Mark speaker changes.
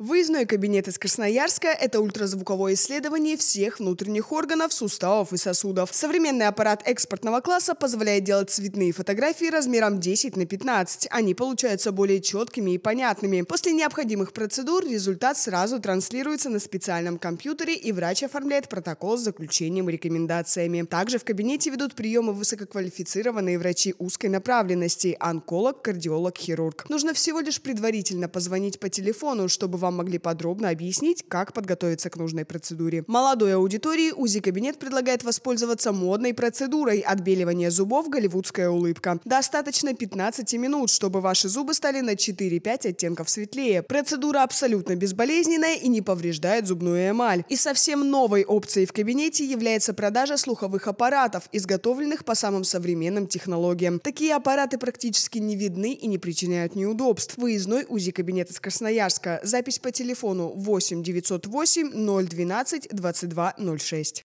Speaker 1: Выездной кабинет из Красноярска – это ультразвуковое исследование всех внутренних органов, суставов и сосудов. Современный аппарат экспортного класса позволяет делать цветные фотографии размером 10 на 15. Они получаются более четкими и понятными. После необходимых процедур результат сразу транслируется на специальном компьютере, и врач оформляет протокол с заключением и рекомендациями. Также в кабинете ведут приемы высококвалифицированные врачи узкой направленности – онколог, кардиолог, хирург. Нужно всего лишь предварительно позвонить по телефону, чтобы вам вам могли подробно объяснить, как подготовиться к нужной процедуре. Молодой аудитории УЗИ-кабинет предлагает воспользоваться модной процедурой отбеливания зубов «Голливудская улыбка». Достаточно 15 минут, чтобы ваши зубы стали на 4-5 оттенков светлее. Процедура абсолютно безболезненная и не повреждает зубную эмаль. И совсем новой опцией в кабинете является продажа слуховых аппаратов, изготовленных по самым современным технологиям. Такие аппараты практически не видны и не причиняют неудобств. Выездной УЗИ-кабинет из Красноярска. Запись по телефону 8 908 012 2206.